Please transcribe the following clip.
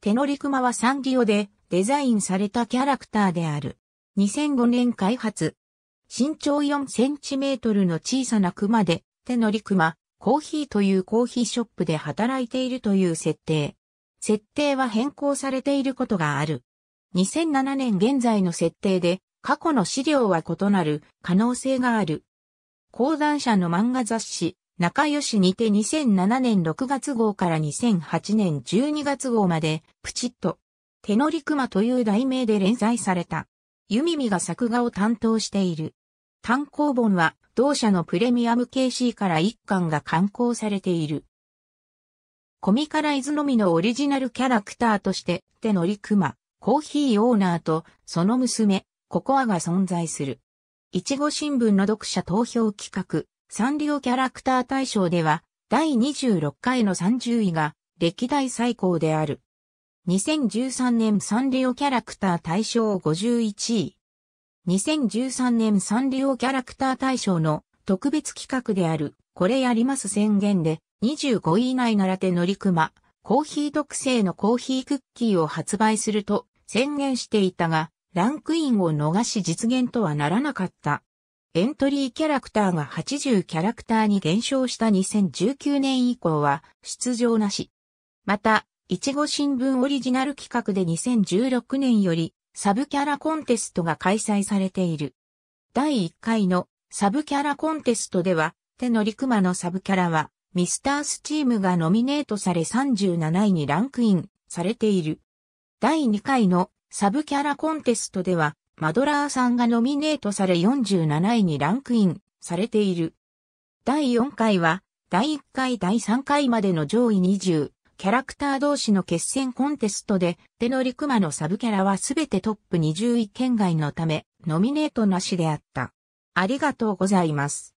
手乗り熊はサンリオでデザインされたキャラクターである。2005年開発。身長4センチメートルの小さな熊で、手乗り熊、コーヒーというコーヒーショップで働いているという設定。設定は変更されていることがある。2007年現在の設定で、過去の資料は異なる可能性がある。講談社の漫画雑誌、仲良しにて2007年6月号から2008年12月号まで、プチッと、手乗り熊という題名で連載された。ユミミが作画を担当している。単行本は、同社のプレミアム KC から一巻が刊行されている。コミカライズのみのオリジナルキャラクターとして、手乗り熊、コーヒーオーナーと、その娘、ココアが存在する。いちご新聞の読者投票企画、サンリオキャラクター大賞では、第26回の30位が、歴代最高である。2013年サンリオキャラクター大賞51位。2013年サンリオキャラクター大賞の特別企画である、これやります宣言で、25位以内なら手乗り熊、コーヒー特製のコーヒークッキーを発売すると宣言していたが、ランクインを逃し実現とはならなかった。エントリーキャラクターが80キャラクターに減少した2019年以降は出場なし。また、いちご新聞オリジナル企画で2016年よりサブキャラコンテストが開催されている。第1回のサブキャラコンテストでは、手のりくまのサブキャラは、ミスタースチームがノミネートされ37位にランクインされている。第2回のサブキャラコンテストでは、マドラーさんがノミネートされ47位にランクインされている。第4回は、第1回第3回までの上位20、キャラクター同士の決戦コンテストで、手乗り熊のサブキャラはすべてトップ20位圏外のため、ノミネートなしであった。ありがとうございます。